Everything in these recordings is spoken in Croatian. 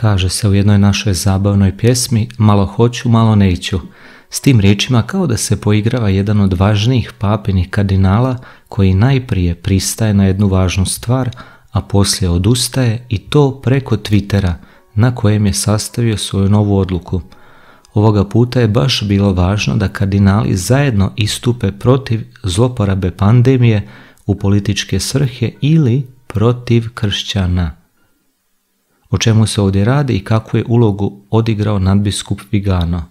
Kaže se u jednoj našoj zabavnoj pjesmi malo hoću, malo neću. S tim riječima kao da se poigrava jedan od važnijih papinih kardinala koji najprije pristaje na jednu važnu stvar, a poslije odustaje i to preko Twittera na kojem je sastavio svoju novu odluku. Ovoga puta je baš bilo važno da kardinali zajedno istupe protiv zloporabe pandemije u političke svrhe ili protiv kršćana o čemu se ovdje radi i kakvu je ulogu odigrao nadbiskup Vigano,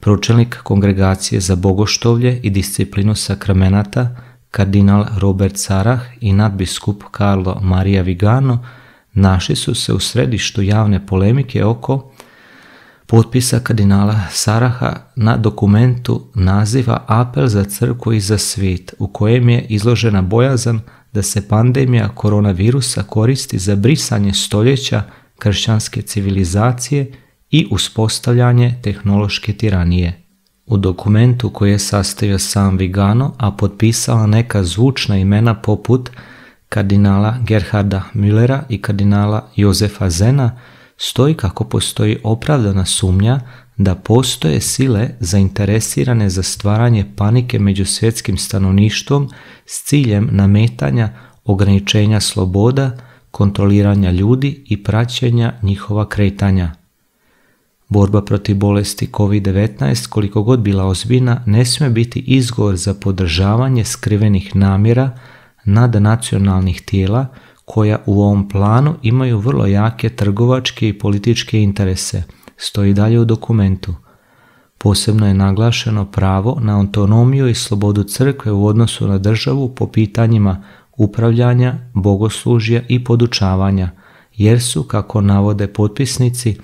pročelnik kongregacije za bogoštovlje i disciplinu sakramenata kardinal Robert Sarah i nadbiskup Carlo Maria Vigano našli su se u središtu javne polemike oko potpisa kardinala Saraha na dokumentu naziva Apel za crkvu i za svijet u kojem je izložena bojazan da se pandemija koronavirusa koristi za brisanje stoljeća kršćanske civilizacije i uspostavljanje tehnološke tiranije. U dokumentu koji je sastavio sam Vigano, a potpisala neka zvučna imena poput kardinala Gerharda Müllera i kardinala Josefa Zena, stoji kako postoji opravdana sumnja da postoje sile zainteresirane za stvaranje panike među svjetskim stanovništvom s ciljem nametanja ograničenja sloboda, kontroliranja ljudi i praćenja njihova kretanja. Borba protiv bolesti COVID-19 koliko god bila ozbiljna ne smije biti izgovor za podržavanje skrivenih namjera nad nacionalnih tijela koja u ovom planu imaju vrlo jake trgovačke i političke interese – stoji dalje u dokumentu. Posebno je naglašeno pravo na autonomiju i slobodu crkve u odnosu na državu po pitanjima upravljanja, bogoslužja i podučavanja, jer su, kako navode potpisnici,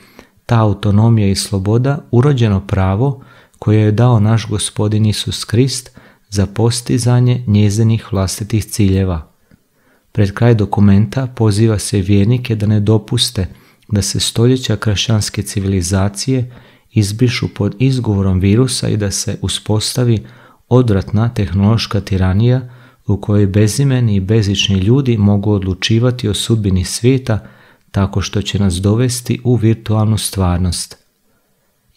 ta autonomija i sloboda urođeno pravo koje je dao naš gospodin Isus Krist za postizanje njezinih vlastitih ciljeva. Pred kraj dokumenta poziva se vjernike da ne dopuste – da se stoljeća kršćanske civilizacije izbišu pod izgovorom virusa i da se uspostavi odvratna tehnološka tiranija u kojoj bezimeni i bezični ljudi mogu odlučivati o sudbini svijeta tako što će nas dovesti u virtualnu stvarnost.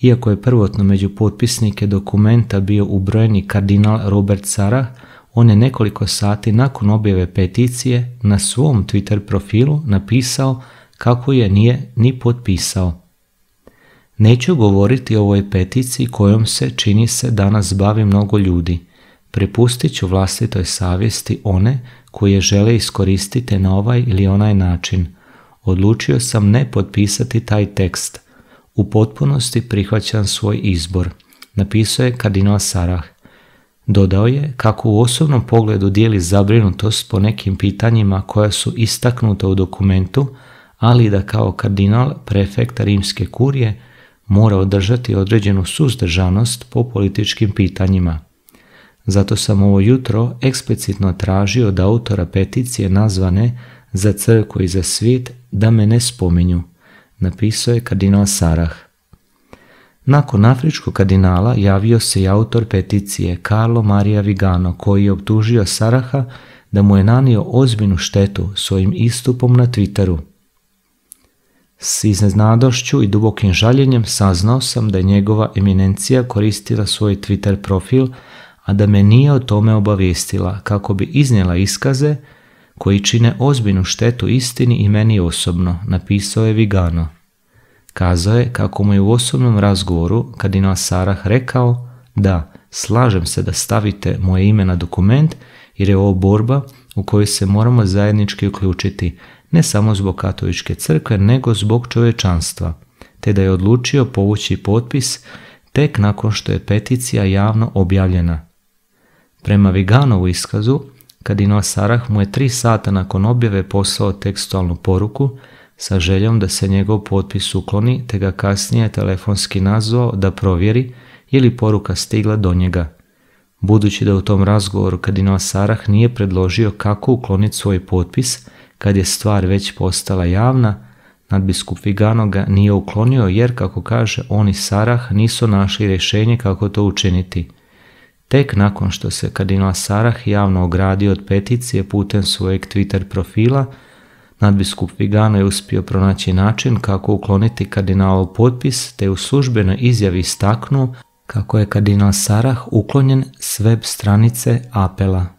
Iako je prvotno među potpisnike dokumenta bio ubrojeni kardinal Robert Sara, on je nekoliko sati nakon objave peticije na svom Twitter profilu napisao kako je nije ni potpisao. Neću govoriti o ovoj petici kojom se, čini se, danas bavi mnogo ljudi. Prepustit ću vlastitoj savjesti one koje žele iskoristiti na ovaj ili onaj način. Odlučio sam ne potpisati taj tekst. U potpunosti prihvaćam svoj izbor, napisao je kardinal Sarah. Dodao je kako u osobnom pogledu dijeli zabrinutost po nekim pitanjima koja su istaknuta u dokumentu, ali da kao kardinal prefekta rimske kurije mora održati određenu suzdržanost po političkim pitanjima. Zato sam ovo jutro eksplicitno tražio da autora peticije nazvane za crkvu i za svijet da me ne spominju, napisao je kardinal Sarah. Nakon afričkog kardinala javio se i autor peticije Carlo Maria Vigano koji je optužio Saraha da mu je nanio ozbiljnu štetu svojim istupom na Twitteru. S iznenadošću i dubokim žaljenjem saznao sam da je njegova eminencija koristila svoj Twitter profil, a da me nije o tome obavijestila kako bi iznijela iskaze koji čine ozbiljnu štetu istini i meni osobno, napisao je Vigano. Kazao je kako mu je u osobnom razgovoru kardinal Sarah rekao da slažem se da stavite moje ime na dokument jer je ovo borba u kojoj se moramo zajednički uključiti, ne samo zbog katoličke crkve, nego zbog čovečanstva, te da je odlučio povući potpis tek nakon što je peticija javno objavljena. Prema Viganovu iskazu, kardinal Sarah mu je tri sata nakon objave poslao tekstualnu poruku sa željom da se njegov potpis ukloni te ga kasnije telefonski nazvao da provjeri ili poruka stigla do njega. Budući da u tom razgovoru kardinal Sarah nije predložio kako ukloniti svoj potpis, kad je stvar već postala javna, nadbiskup Vigano ga nije uklonio jer, kako kaže, oni Sarah nisu našli rješenje kako to učiniti. Tek nakon što se kardinal Sarah javno ogradio od peticije putem svojeg Twitter profila, nadbiskup Vigano je uspio pronaći način kako ukloniti kardinalov potpis te u službenoj izjavi istaknuo kako je kardinal Sarah uklonjen s web stranice Apela.